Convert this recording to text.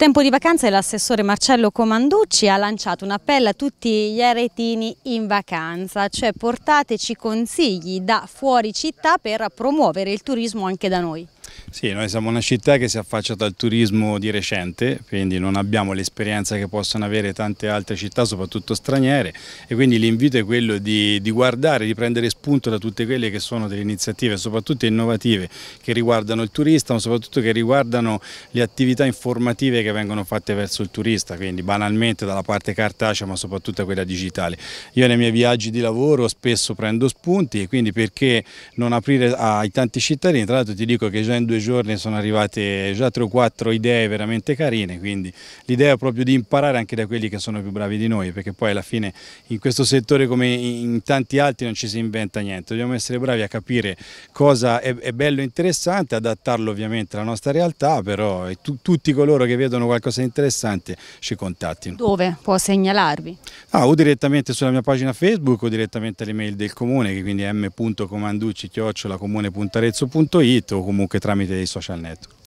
Tempo di vacanza l'assessore Marcello Comanducci ha lanciato un appello a tutti gli aretini in vacanza, cioè portateci consigli da fuori città per promuovere il turismo anche da noi. Sì, noi siamo una città che si è affacciata al turismo di recente, quindi non abbiamo l'esperienza che possono avere tante altre città, soprattutto straniere, e quindi l'invito è quello di, di, guardare, di prendere spunto da tutte quelle che sono delle iniziative, soprattutto innovative, che riguardano il turista, ma soprattutto che riguardano le attività informative che vengono fatte verso il turista, quindi banalmente dalla parte cartacea, ma soprattutto quella digitale. Io nei miei viaggi di lavoro spesso prendo spunti e quindi perché non aprire ai tanti cittadini, tra l'altro ti dico che già in due giorni sono arrivate già tre o quattro idee veramente carine, quindi l'idea è proprio di imparare anche da quelli che sono più bravi di noi, perché poi alla fine in questo settore come in tanti altri non ci si inventa niente, dobbiamo essere bravi a capire cosa è, è bello e interessante, adattarlo ovviamente alla nostra realtà, però tu, tutti coloro che vedono qualcosa di interessante ci contattino. Dove può segnalarvi? Ah, o direttamente sulla mia pagina Facebook o direttamente all'email del comune, che quindi è mcomanducci o comunque tramite Media e Social Network.